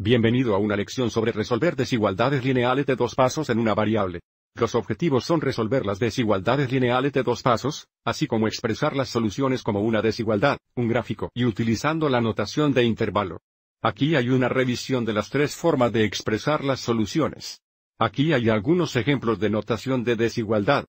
Bienvenido a una lección sobre resolver desigualdades lineales de dos pasos en una variable. Los objetivos son resolver las desigualdades lineales de dos pasos, así como expresar las soluciones como una desigualdad, un gráfico y utilizando la notación de intervalo. Aquí hay una revisión de las tres formas de expresar las soluciones. Aquí hay algunos ejemplos de notación de desigualdad.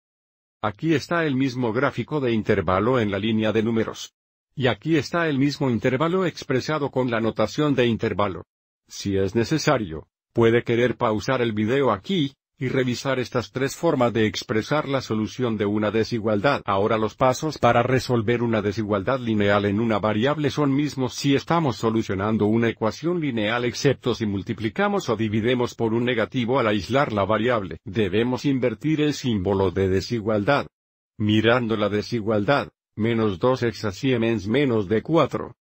Aquí está el mismo gráfico de intervalo en la línea de números. Y aquí está el mismo intervalo expresado con la notación de intervalo. Si es necesario, puede querer pausar el video aquí, y revisar estas tres formas de expresar la solución de una desigualdad. Ahora los pasos para resolver una desigualdad lineal en una variable son mismos si estamos solucionando una ecuación lineal excepto si multiplicamos o dividimos por un negativo al aislar la variable. Debemos invertir el símbolo de desigualdad. Mirando la desigualdad, menos 2 Siemens menos de 4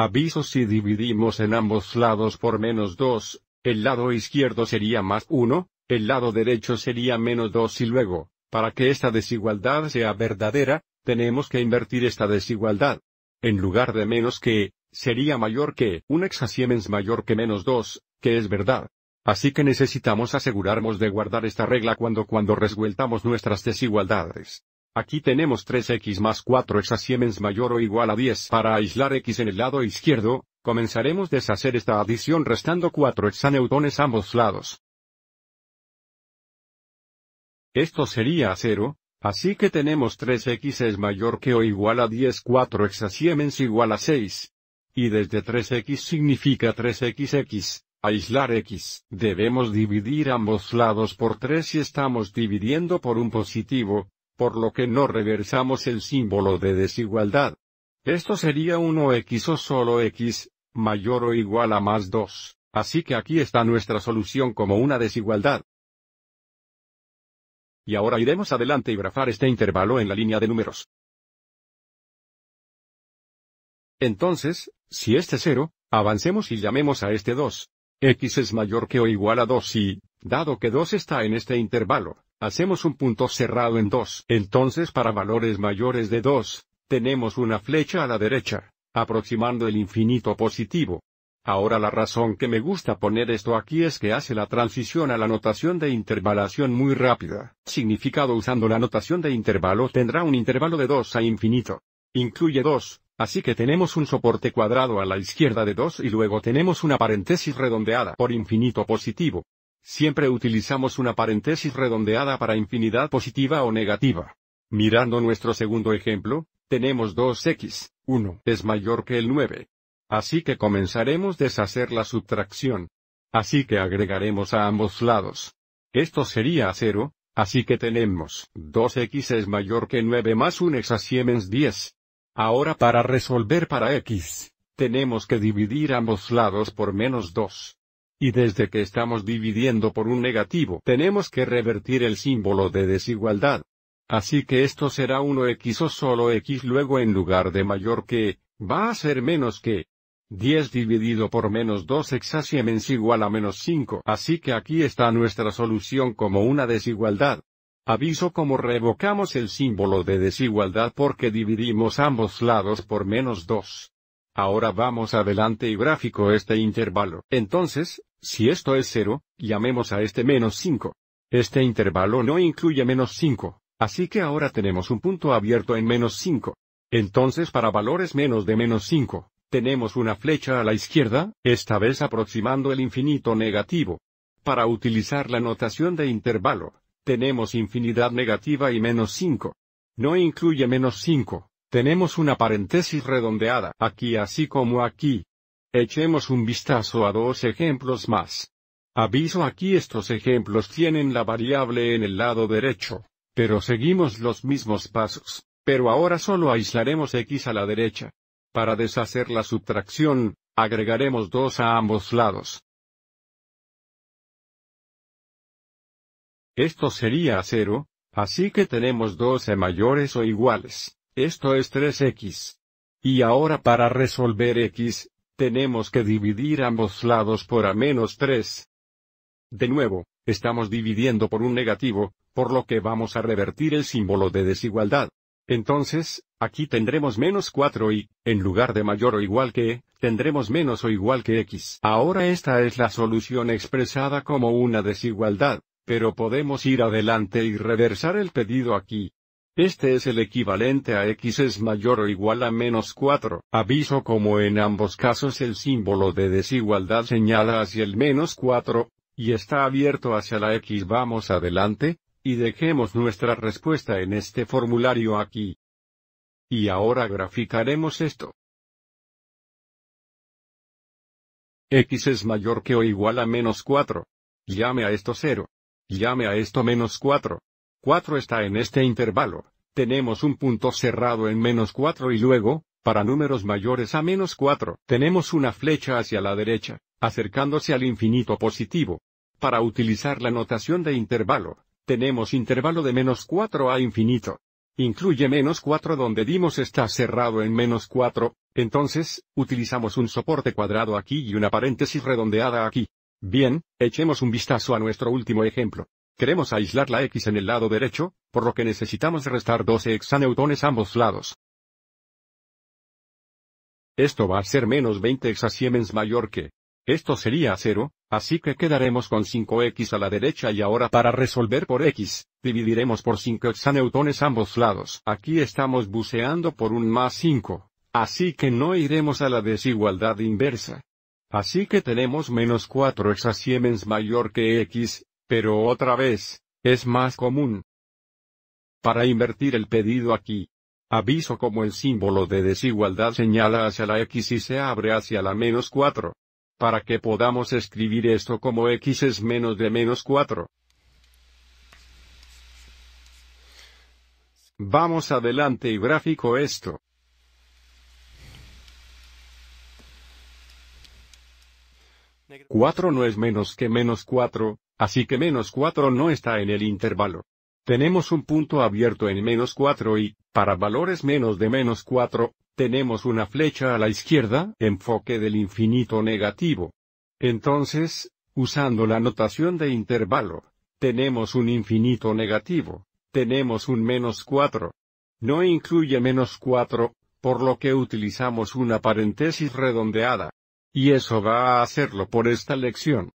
Aviso si dividimos en ambos lados por menos 2, el lado izquierdo sería más 1, el lado derecho sería menos 2 y luego, para que esta desigualdad sea verdadera, tenemos que invertir esta desigualdad. En lugar de menos que, sería mayor que, un exasiemens mayor que menos 2, que es verdad. Así que necesitamos asegurarnos de guardar esta regla cuando cuando resueltamos nuestras desigualdades. Aquí tenemos 3x más 4x Siemens mayor o igual a 10 para aislar x en el lado izquierdo, comenzaremos a deshacer esta adición restando 4 hexaneutones ambos lados. Esto sería 0, así que tenemos 3x es mayor que o igual a 10 4x Siemens igual a 6. Y desde 3x significa 3xx, aislar x. Debemos dividir ambos lados por 3 si estamos dividiendo por un positivo, por lo que no reversamos el símbolo de desigualdad. Esto sería 1x o solo x, mayor o igual a más 2, así que aquí está nuestra solución como una desigualdad. Y ahora iremos adelante y grafar este intervalo en la línea de números. Entonces, si este 0, avancemos y llamemos a este 2. x es mayor que o igual a 2 y, dado que 2 está en este intervalo, Hacemos un punto cerrado en 2. Entonces para valores mayores de 2, tenemos una flecha a la derecha, aproximando el infinito positivo. Ahora la razón que me gusta poner esto aquí es que hace la transición a la notación de intervalación muy rápida. Significado usando la notación de intervalo tendrá un intervalo de 2 a infinito. Incluye 2, así que tenemos un soporte cuadrado a la izquierda de 2 y luego tenemos una paréntesis redondeada por infinito positivo. Siempre utilizamos una paréntesis redondeada para infinidad positiva o negativa. Mirando nuestro segundo ejemplo, tenemos 2x, 1 es mayor que el 9. Así que comenzaremos deshacer la subtracción. Así que agregaremos a ambos lados. Esto sería 0, así que tenemos 2x es mayor que 9 más 1 siemens 10. Ahora para resolver para x, tenemos que dividir ambos lados por menos 2. Y desde que estamos dividiendo por un negativo tenemos que revertir el símbolo de desigualdad. Así que esto será 1x o solo x luego en lugar de mayor que, va a ser menos que. 10 dividido por menos 2 x es igual a menos 5. Así que aquí está nuestra solución como una desigualdad. Aviso como revocamos el símbolo de desigualdad porque dividimos ambos lados por menos 2. Ahora vamos adelante y gráfico este intervalo. Entonces, si esto es 0, llamemos a este menos 5. Este intervalo no incluye menos 5, así que ahora tenemos un punto abierto en menos 5. Entonces para valores menos de menos 5, tenemos una flecha a la izquierda, esta vez aproximando el infinito negativo. Para utilizar la notación de intervalo, tenemos infinidad negativa y menos 5. No incluye menos 5, tenemos una paréntesis redondeada aquí así como aquí, Echemos un vistazo a dos ejemplos más. Aviso aquí estos ejemplos tienen la variable en el lado derecho, pero seguimos los mismos pasos, pero ahora solo aislaremos x a la derecha. Para deshacer la subtracción, agregaremos 2 a ambos lados. Esto sería 0, así que tenemos 12 e mayores o iguales, esto es 3x. Y ahora para resolver x, tenemos que dividir ambos lados por a menos 3. De nuevo, estamos dividiendo por un negativo, por lo que vamos a revertir el símbolo de desigualdad. Entonces, aquí tendremos menos 4 y, en lugar de mayor o igual que, tendremos menos o igual que x. Ahora esta es la solución expresada como una desigualdad, pero podemos ir adelante y reversar el pedido aquí. Este es el equivalente a x es mayor o igual a menos 4. Aviso como en ambos casos el símbolo de desigualdad señala hacia el menos 4, y está abierto hacia la x. Vamos adelante, y dejemos nuestra respuesta en este formulario aquí. Y ahora graficaremos esto. x es mayor que o igual a menos 4. Llame a esto 0. Llame a esto menos 4. 4 está en este intervalo. Tenemos un punto cerrado en menos 4 y luego, para números mayores a menos 4, tenemos una flecha hacia la derecha, acercándose al infinito positivo. Para utilizar la notación de intervalo, tenemos intervalo de menos 4 a infinito. Incluye menos 4 donde dimos está cerrado en menos 4, entonces, utilizamos un soporte cuadrado aquí y una paréntesis redondeada aquí. Bien, echemos un vistazo a nuestro último ejemplo. Queremos aislar la X en el lado derecho, por lo que necesitamos restar 12 hexaneutones ambos lados. Esto va a ser menos 20 hexasiemens mayor que. Esto sería 0, así que quedaremos con 5x a la derecha y ahora para resolver por x, dividiremos por 5 hexaneutones ambos lados. Aquí estamos buceando por un más 5, así que no iremos a la desigualdad inversa. Así que tenemos menos 4 hexasiemens mayor que x, pero otra vez, es más común. Para invertir el pedido aquí. Aviso como el símbolo de desigualdad señala hacia la X y se abre hacia la menos 4. Para que podamos escribir esto como X es menos de menos 4. Vamos adelante y gráfico esto. 4 no es menos que menos 4. Así que menos 4 no está en el intervalo. Tenemos un punto abierto en menos 4 y, para valores menos de menos 4, tenemos una flecha a la izquierda, enfoque del infinito negativo. Entonces, usando la notación de intervalo, tenemos un infinito negativo, tenemos un menos 4. No incluye menos 4, por lo que utilizamos una paréntesis redondeada. Y eso va a hacerlo por esta lección.